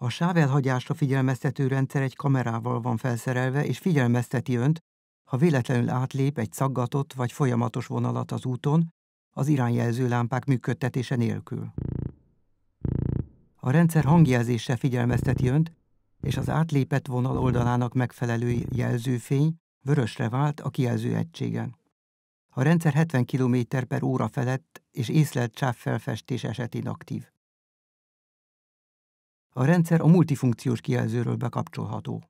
A sávelhagyásra figyelmeztető rendszer egy kamerával van felszerelve, és figyelmezteti önt, ha véletlenül átlép egy szaggatott vagy folyamatos vonalat az úton, az irányjelző lámpák működtetése nélkül. A rendszer hangjelzése figyelmezteti önt, és az átlépett vonal oldalának megfelelő jelzőfény vörösre vált a kijelző egységen. A rendszer 70 km per óra felett és észlelt sávfelfestés esetén aktív. A rendszer a multifunkciós kijelzőről bekapcsolható.